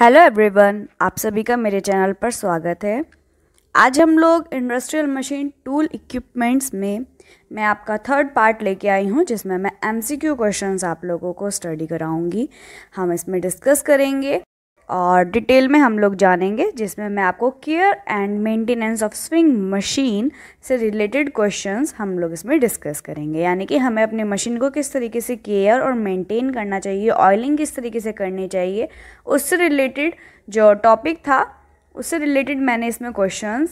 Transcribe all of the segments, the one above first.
Hello everyone आप सभी का मेरे चैनल पर स्वागत है आज हम लोग इंडस्ट्रियल मशीन टूल इक्विपमेंट्स में मैं आपका थर्ड पार्ट लेके आई हूँ जिसमें मैं एमसीक्यू क्वेश्चंस आप लोगों को स्टडी कराऊंगी हम इसमें डिस्कस करेंगे और डिटेल में हम लोग जानेंगे जिसमें मैं आपको care and maintenance of sewing machine से रिलेटेड क्वेश्चंस हम लोग इसमें डिस्कस करेंगे यानी कि हमें अपने मशीन को किस तरीके से केयर और मेंटेन करना चाहिए ऑयलिंग किस तरीके से करनी चाहिए उससे रिलेटेड जो टॉपिक था उससे रिलेटेड मैंने इसमें क्वेश्चन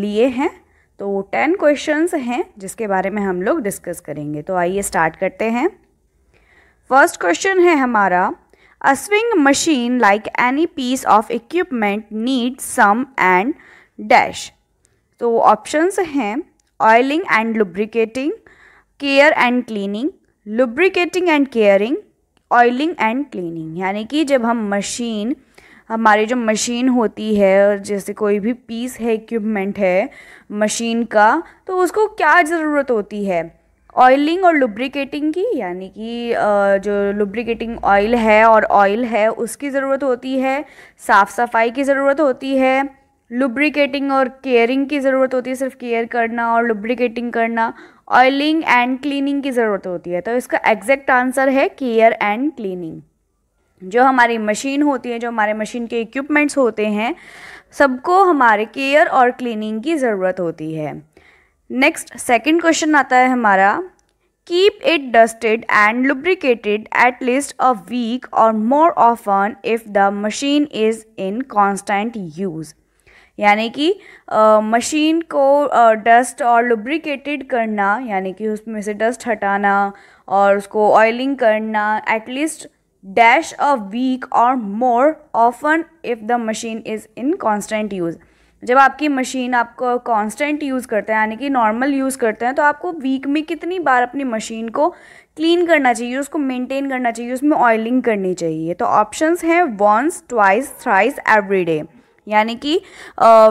लिए हैं तो टेन क्वेश्चन हैं जिसके बारे में हम लोग डिस्कस करेंगे तो आइए स्टार्ट करते हैं फर्स्ट क्वेश्चन है हमारा A swing machine like any piece of equipment needs some and dash. So options हैं oiling and lubricating, care and cleaning, lubricating and caring, oiling and cleaning. यानी कि जब हम मशीन हमारी जो मशीन होती है जैसे कोई भी पीस है इक्विपमेंट है मशीन का तो उसको क्या ज़रूरत होती है ऑयलिंग और लुब्रिकेटिंग की यानी कि जो लुब्रिकेटिंग ऑयल है और ऑयल है उसकी ज़रूरत होती है साफ़ सफाई की ज़रूरत होती है लुब्रिकेटिंग और केयरिंग की ज़रूरत होती है सिर्फ केयर करना और लुब्रिकेटिंग करना ऑयलिंग एंड क्लीनिंग की ज़रूरत होती है तो इसका एग्जैक्ट आंसर है केयर एंड क्लीनिंग जो हमारी मशीन होती है जो हमारे मशीन के इक्विपमेंट्स होते हैं सबको हमारे केयर और क्लीनिंग की ज़रूरत होती है नेक्स्ट सेकंड क्वेश्चन आता है हमारा keep it dusted and lubricated at least a week or more often if the machine is in constant use यानी कि मशीन को डस्ट और लुब्रिकेटेड करना यानी कि उसमें से डस्ट हटाना और उसको ऑयलिंग करना at least dash a week or more often if the machine is in constant use जब आपकी मशीन आपको कांस्टेंट यूज़ करते हैं यानी कि नॉर्मल यूज़ करते हैं तो आपको वीक में कितनी बार अपनी मशीन को क्लीन करना चाहिए उसको मेंटेन करना चाहिए उसमें ऑयलिंग करनी चाहिए तो ऑप्शंस हैं once twice thrice everyday day यानी कि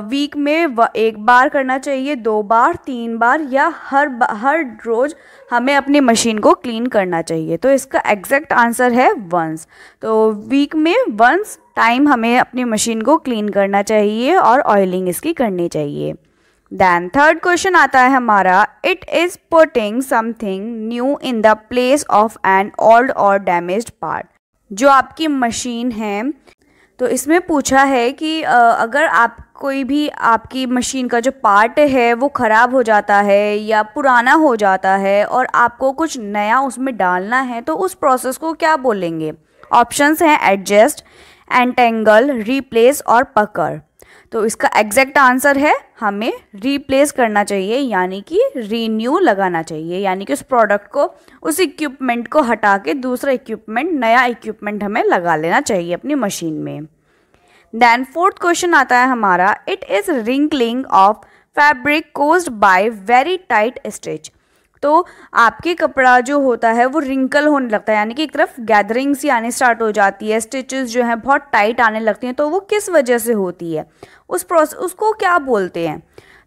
वीक में एक बार करना चाहिए दो बार तीन बार या हर हर रोज़ हमें अपनी मशीन को क्लीन करना चाहिए तो इसका एग्जैक्ट आंसर है वंस तो वीक में वंस टाइम हमें अपनी मशीन को क्लीन करना चाहिए और ऑयलिंग इसकी करनी चाहिए देन थर्ड क्वेश्चन आता है हमारा it is putting something new in the place of an old or damage part जो आपकी मशीन है तो इसमें पूछा है कि अगर आप कोई भी आपकी मशीन का जो पार्ट है वो ख़राब हो जाता है या पुराना हो जाता है और आपको कुछ नया उसमें डालना है तो उस प्रोसेस को क्या बोलेंगे ऑप्शंस हैं एडजस्ट एंटेंगल रिप्लेस और पकड़ तो इसका एग्जैक्ट आंसर है हमें रिप्लेस करना चाहिए यानी कि रीन्यू लगाना चाहिए यानी कि उस प्रोडक्ट को उस इक्विपमेंट को हटा के दूसरा इक्विपमेंट नया इक्विपमेंट हमें लगा लेना चाहिए अपनी मशीन में देन फोर्थ क्वेश्चन आता है हमारा it is wrinkling of fabric caused by very tight stitch तो आपके कपड़ा जो होता है वो रिंकल होने लगता है यानी कि एक तरफ गैदरिंग सी आने स्टार्ट हो जाती है स्टिचेस जो हैं बहुत टाइट आने लगती हैं तो वो किस वजह से होती है उस प्रोसेस उसको क्या बोलते हैं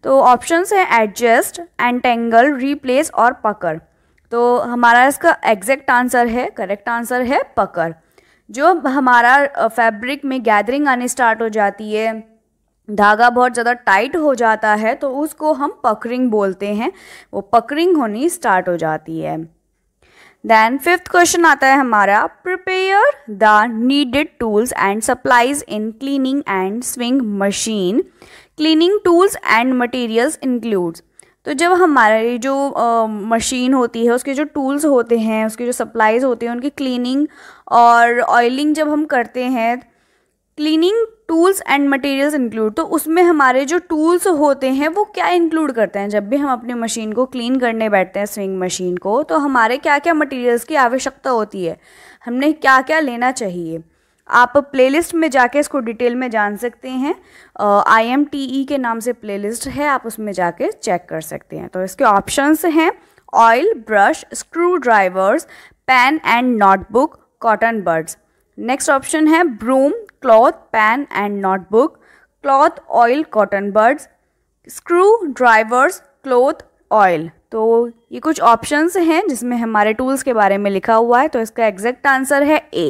तो ऑप्शंस हैं एडजस्ट एंटेंगल रिप्लेस और पकड़ तो हमारा इसका एग्जैक्ट आंसर है करेक्ट आंसर है पकड़ जो हमारा फैब्रिक में गैदरिंग आने स्टार्ट हो जाती है धागा बहुत ज़्यादा टाइट हो जाता है तो उसको हम पकरिंग बोलते हैं वो पकरिंग होनी स्टार्ट हो जाती है देन फिफ्थ क्वेश्चन आता है हमारा prepare the needed tools and supplies in cleaning and sewing machine cleaning tools and materials includes तो जब हमारी जो मशीन होती है उसके जो टूल्स होते हैं उसके जो सप्लाईज होते हैं उनकी क्लीनिंग और ऑयलिंग जब हम करते हैं cleaning tools and materials include तो उसमें हमारे जो टूल्स होते हैं वो क्या इंक्लूड करते हैं जब भी हम अपनी मशीन को क्लीन करने बैठते हैं स्विंग मशीन को तो हमारे क्या क्या मटेरियल्स की आवश्यकता होती है हमने क्या क्या लेना चाहिए आप प्लेलिस्ट में जाके इसको डिटेल में जान सकते हैं आई एम टी ई के नाम से प्लेलिस्ट है आप उसमें जाके चेक कर सकते हैं तो इसके ऑप्शंस हैं oil brush screwdrivers pen and notebook cotton buds next option है broom cloth, pen and notebook, cloth, oil, cotton buds, screw, drivers, cloth, oil तो ये कुछ ऑप्शंस हैं जिसमें हमारे टूल्स के बारे में लिखा हुआ है तो इसका एग्जैक्ट आंसर है ए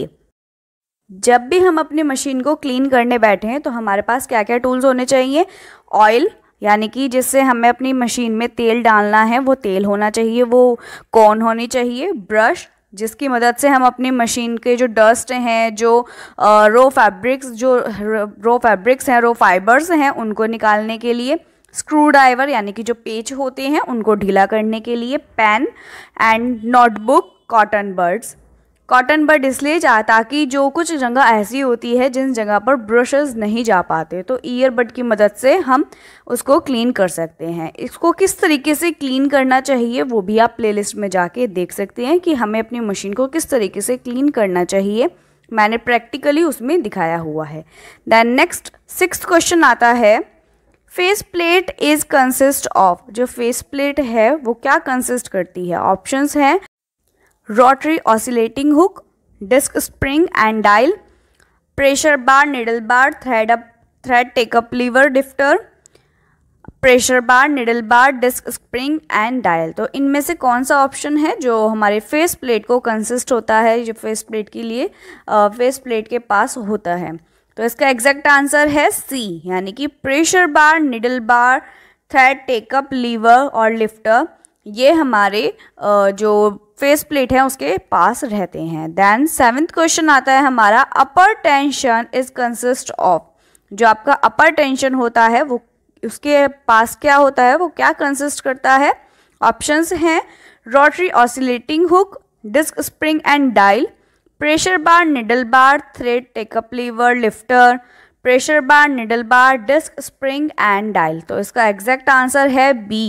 जब भी हम अपनी मशीन को क्लीन करने बैठे हैं तो हमारे पास क्या क्या टूल्स होने चाहिए ऑयल यानी कि जिससे हमें अपनी मशीन में तेल डालना है वो तेल होना चाहिए वो कौन होनी चाहिए ब्रश जिसकी मदद से हम अपनी मशीन के जो डस्ट हैं जो रो फैब्रिक्स जो रो फैब्रिक्स हैं रो फाइबर्स हैं उनको निकालने के लिए स्क्रू ड्राइवर यानी कि जो पेच होते हैं उनको ढीला करने के लिए pen and notebook cotton buds cotton bud इसलिए जा ताकि जो कुछ जगह ऐसी होती है जिन जगह पर ब्रशेस नहीं जा पाते तो ईयर बड की मदद से हम उसको क्लीन कर सकते हैं इसको किस तरीके से क्लीन करना चाहिए वो भी आप प्लेलिस्ट में जाके देख सकते हैं कि हमें अपनी मशीन को किस तरीके से क्लीन करना चाहिए मैंने प्रैक्टिकली उसमें दिखाया हुआ है दैन नेक्स्ट सिक्स क्वेश्चन आता है face plate is consist of जो फेस प्लेट है वो क्या कंसिस्ट करती है ऑप्शंस हैं rotary oscillating hook, disc spring and dial, pressure bar, needle bar, thread up, thread take up lever pressure bar needle bar disc spring and dial तो इनमें से कौन सा ऑप्शन है जो हमारे फेस प्लेट को कंसिस्ट होता है जो फेस प्लेट के लिए फेस प्लेट के पास होता है तो इसका एग्जैक्ट आंसर है सी यानी कि pressure bar needle bar thread take up lever और लिफ्टर ये हमारे जो फेस प्लेट है उसके पास रहते हैं देन सेवेंथ क्वेश्चन आता है हमारा upper tension is consist of जो आपका अपर टेंशन होता है वो उसके पास क्या होता है वो क्या कंसिस्ट करता है ऑप्शंस हैं rotary oscillating hook disc spring and dial pressure bar needle bar thread take up lever lifter pressure bar needle bar disc spring and dial तो इसका एग्जैक्ट आंसर है बी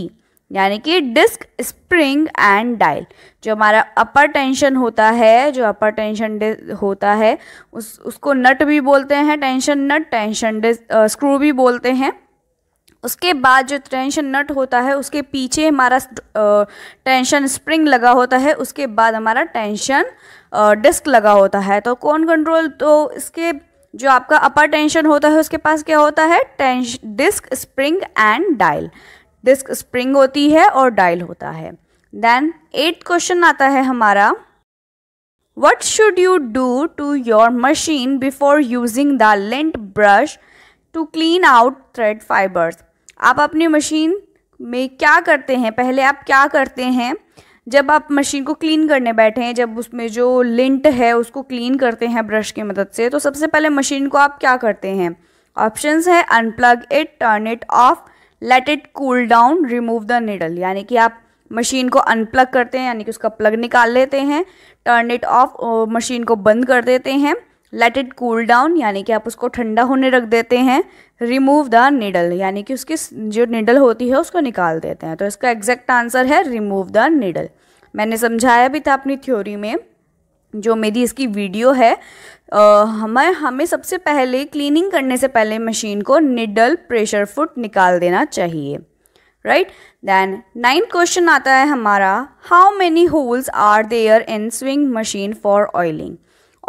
यानी कि डिस्क स्प्रिंग एंड डायल जो हमारा upper tension होता है जो अपर टेंशन होता है उस उसको नट भी बोलते हैं टेंशन नट टेंशन स्क्रू भी बोलते हैं उसके बाद जो टेंशन नट होता है उसके पीछे हमारा टेंशन स्प्रिंग लगा होता है उसके बाद हमारा टेंशन डिस्क लगा होता है तो कौन कंट्रोल तो इसके जो आपका अपर टेंशन होता है उसके पास क्या होता है tension disc spring and dial disc spring होती है और डायल होता है देन एट क्वेश्चन आता है हमारा what should you do to your machine before using the lint brush to clean out thread fibres आप अपनी मशीन में क्या करते हैं पहले आप क्या करते हैं जब आप मशीन को क्लीन करने बैठे हैं जब उसमें जो लिंट है उसको क्लीन करते हैं ब्रश की मदद से तो सबसे पहले मशीन को आप क्या करते हैं ऑप्शंस है unplug it turn it off let it cool down remove the needle यानी कि आप मशीन को अनप्लग करते हैं यानी कि उसका प्लग निकाल लेते हैं टर्न इट ऑफ मशीन को बंद कर देते हैं लेट इट कूल डाउन यानी कि आप उसको ठंडा होने रख देते हैं रिमूव द निडल यानी कि उसकी जो निडल होती है उसको निकाल देते हैं तो इसका एग्जैक्ट आंसर है रिमूव द निडल मैंने समझाया भी था अपनी थ्योरी में जो मेरी इसकी वीडियो है हमें हमें सबसे पहले क्लीनिंग करने से पहले मशीन को निडल प्रेशर फुट निकाल देना चाहिए राइट देन नाइन्थ क्वेश्चन आता है हमारा how many holes are there in sewing machine for oiling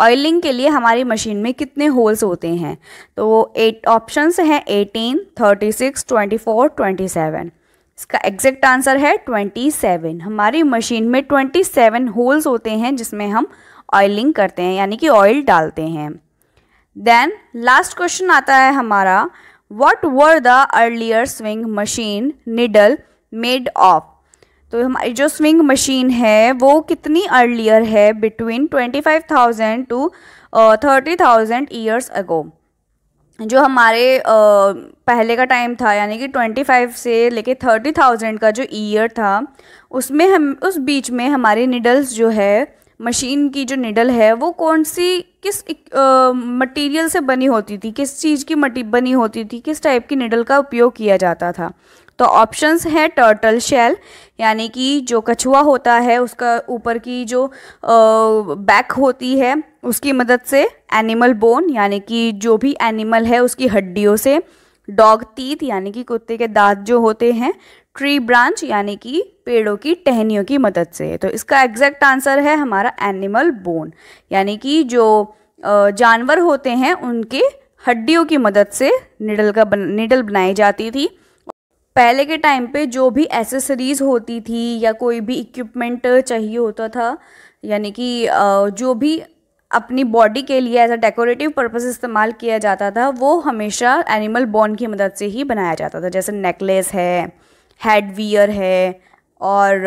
oiling के लिए हमारी मशीन में कितने होल्स होते हैं तो एट ऑप्शंस हैं eighteen thirty six twenty four twenty seven इसका एग्जैक्ट आंसर है ट्वेंटी सेवन हमारी मशीन में ट्वेंटी सेवन होल्स होते हैं जिसमें हम ऑयलिंग करते हैं यानी कि ऑयल डालते हैं देन लास्ट क्वेश्चन आता है हमारा what were the earlier sewing machine needle made of तो हमारी जो स्विंग मशीन है वो कितनी अर्लियर है between 25,000 to thirty thousand years ago जो हमारे uh, पहले का टाइम था यानी कि 25 से लेके 30,000 का जो ईयर था उसमें हम उस बीच में हमारे निडल्स जो है मशीन की जो निडल है वो कौन सी किस मटेरियल से बनी होती थी किस चीज़ की मटी बनी होती थी किस टाइप की निडल का उपयोग किया जाता था तो ऑप्शंस हैं टर्टल शेल यानी कि जो कछुआ होता है उसका ऊपर की जो बैक होती है उसकी मदद से एनिमल बोन यानी कि जो भी एनिमल है उसकी हड्डियों से डॉग तीत यानी कि कुत्ते के दांत जो होते हैं ट्री ब्रांच यानी कि पेड़ों की टहनियों की मदद से तो इसका एग्जैक्ट आंसर है हमारा एनिमल बोन यानी कि जो जानवर होते हैं उनके हड्डियों की मदद से निडल का बन, निडल बनाई जाती थी पहले के टाइम पे जो भी एसेसरीज़ होती थी या कोई भी इक्विपमेंट चाहिए होता था यानी कि जो भी अपनी बॉडी के लिए एज अ डेकोरेटिव पर्पज़ इस्तेमाल किया जाता था वो हमेशा एनिमल बोन की मदद से ही बनाया जाता था जैसे नेकलेस है हेड वियर है और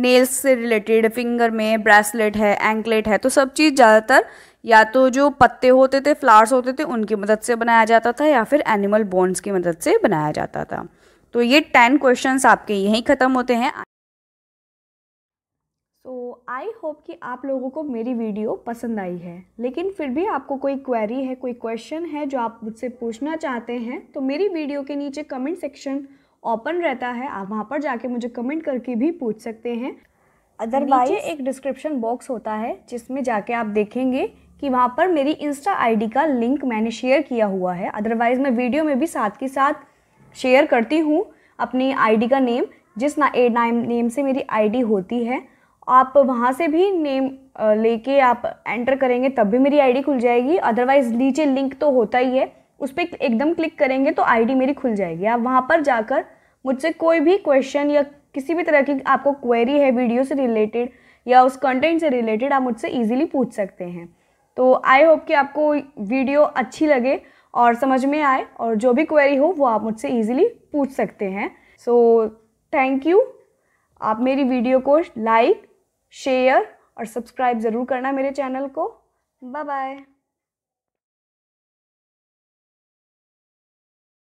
नेल्स से रिलेटेड फिंगर में ब्रेसलेट है एंकलेट है तो सब चीज़ ज़्यादातर या तो जो पत्ते होते थे फ्लावर्स होते थे उनकी मदद से बनाया जाता था या फिर एनिमल बोन्स की मदद से बनाया जाता था तो ये टेन क्वेश्चंस आपके यहीं ख़त्म होते हैं तो आई होप कि आप लोगों को मेरी वीडियो पसंद आई है लेकिन फिर भी आपको कोई क्वेरी है कोई क्वेश्चन है जो आप मुझसे पूछना चाहते हैं तो मेरी वीडियो के नीचे कमेंट सेक्शन ओपन रहता है आप वहाँ पर जाके मुझे कमेंट करके भी पूछ सकते हैं अदरवाइज एक डिस्क्रिप्शन बॉक्स होता है जिसमें जाके आप देखेंगे कि वहाँ पर मेरी इंस्टा आईडी का लिंक मैंने शेयर किया हुआ है अदरवाइज़ मैं वीडियो में भी साथ के साथ शेयर करती हूँ अपनी आईडी का नेम जिस ना ए नाम नेम से मेरी आईडी होती है आप वहाँ से भी नेम लेके आप एंटर करेंगे तब भी मेरी आईडी खुल जाएगी अदरवाइज़ नीचे लिंक तो होता ही है उस पर एकदम क्लिक करेंगे तो आईडी मेरी खुल जाएगी आप वहाँ पर जाकर मुझसे कोई भी क्वेश्चन या किसी भी तरह की आपको क्वेरी है वीडियो से रिलेटेड या उस कंटेंट से रिलेटेड आप मुझसे इजीली पूछ सकते हैं तो आई होप कि आपको वीडियो अच्छी लगे और समझ में आए और जो भी क्वेरी हो वो आप मुझसे इजीली पूछ सकते हैं सो थैंक यू आप मेरी वीडियो को लाइक शेयर और सब्सक्राइब ज़रूर करना मेरे चैनल को बाय बाय